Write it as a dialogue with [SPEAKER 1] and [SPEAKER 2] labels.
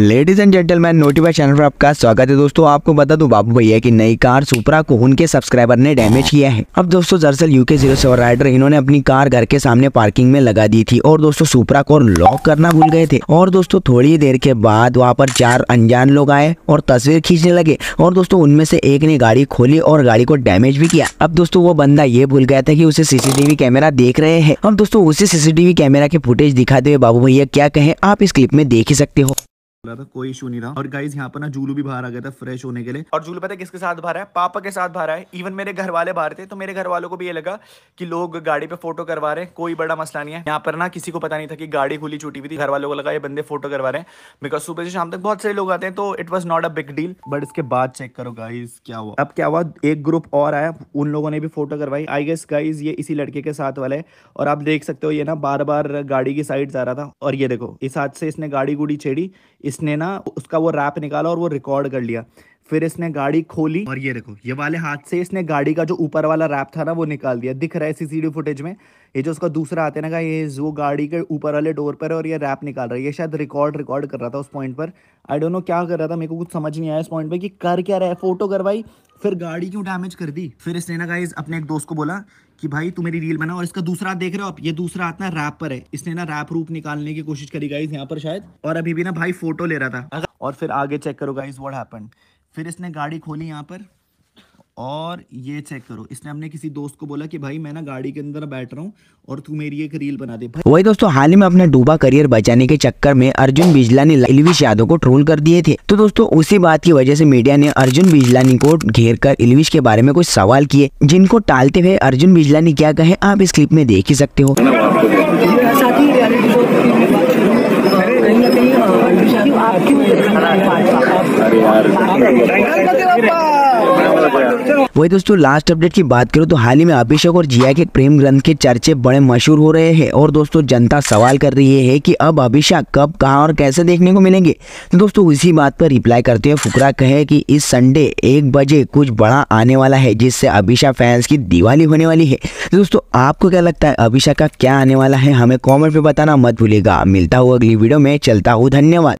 [SPEAKER 1] ladies and gentleman notify channel पर आपका स्वागत है दोस्तों आपको बता दूं बाबू भैया की नई कार सुपरा को उनके सब्सक्राइबर ने डैमेज किया है अब दोस्तों दरअसल यूके जीरो सेवन राइडर इन्होंने अपनी कार घर के सामने पार्किंग में लगा दी थी और दोस्तों सुपरा को लॉक करना भूल गए थे और दोस्तों थोड़ी देर के बाद वहाँ पर चार अनजान लोग आए और तस्वीर खींचने लगे और दोस्तों उनमें से एक ने गाड़ी खोली और गाड़ी को डैमेज भी किया अब दोस्तों वो बंदा ये भूल गया था की उसे सीसीटीवी कैमरा देख रहे हैं अब दोस्तों उसी सीसीटीवी कैमरा के फुटेज दिखाते हुए बाबू भैया क्या कहे आप इस क्लिप में देख ही सकते हो
[SPEAKER 2] रहा था कोई इशू नहीं रहा और गाइज यहाँ पर ना जूलू भी बाहर आ गया था फ्रेश होने के लिए और जूलू पता किसके साथ बाहर है पापा के साथ बाहर है इवन मेरे घर वाले बाहर थे तो मेरे घर वालों को भी ये लगा कि लोग गाड़ी पे फोटो करवा रहे हैं कोई बड़ा मसला नहीं है यहाँ पर ना किसी को पता नहीं था कि गाड़ी खुली छूटी हुई थी घर वालों को लगा ये बंदे फोटो करवा रहे हैं बिकॉज सुबह से शाम तक बहुत सारे लोग आते हैं तो it was not a big deal but इसके बाद चेक करो गाइज क्या हुआ अब क्या हुआ एक ग्रुप और आया उन लोगों ने भी फोटो करवाई आई गेस गाइज ये इसी लड़के के साथ वाले और आप देख सकते हो ये ना बार बार गाड़ी की साइड जा रहा था और ये देखो इस हाथ से इसने गाड़ी गुड़ी छेड़ी इसने ना उसका वो रैप निकाला और वो रिकॉर्ड कर लिया फिर इसने गाड़ी खोली और ये देखो ये वाले हाथ से इसने गाड़ी का जो ऊपर वाला रैप था ना वो निकाल दिया दिख रहा है सीसीटीवी फुटेज में ये जो उसका दूसरा हाथ है ना का ये वो गाड़ी के ऊपर वाले डोर पर है और ये रैप निकाल रहा है ये शायद रिकॉर्ड रिकॉर्ड कर रहा था उस पॉइंट पर आई डोंट नो क्या कर रहा था मेरे को कुछ समझ नहीं आया इस पॉइंट पर कि कर क्या रहा है फोटो करवाई फिर गाड़ी क्यों डैमेज कर दी फिर इसने ना गाइज अपने एक दोस्त को बोला कि भाई तू मेरी रील बना और इसका दूसरा हाथ देख रहे हो आप ये दूसरा हाथ ना रैप पर है इसने ना रैप रूप निकालने की कोशिश करी गाइज यहाँ पर शायद और अभी भी ना भाई फोटो ले रहा था और फिर आगे चेक करो गाइज वॉट हैपन फिर इसने गाड़ी खोली यहाँ पर और ये चेक करो इसने हमने किसी दोस्त को बोला कि भाई मैं ना गाड़ी के अंदर बैठ रहा हूँ और तू मेरी एक रील
[SPEAKER 1] बना दे वही दोस्तों हाल ही में अपना डूबा करियर बचाने के चक्कर में अर्जुन बिजला ने इलविश यादव को ट्रोल कर दिए थे तो दोस्तों उसी बात की वजह से मीडिया ने अर्जुन बिजलानी को घेर कर इलविश के बारे में कुछ सवाल किए जिनको टालते हुए अर्जुन बिजलानी क्या कहे आप इस क्लिप में देख ही सकते हो अरे यार वही दोस्तों लास्ट अपडेट की बात करूँ तो हाल ही में अभिषेक और जिया के प्रेम ग्रंथ के चर्चे बड़े मशहूर हो रहे हैं और दोस्तों जनता सवाल कर रही है कि अब अभिषेक कब कहाँ और कैसे देखने को मिलेंगे तो दोस्तों इसी बात पर रिप्लाई करते हुए फुकरा कहे कि इस संडे एक बजे कुछ बड़ा आने वाला है जिससे अभिषेक फैंस की दिवाली होने वाली है तो दोस्तों आपको क्या लगता है अभिषेक का क्या आने वाला है हमें कॉमेंट में बताना मत भूलिएगा मिलता हूँ अगली वीडियो में चलता हूँ धन्यवाद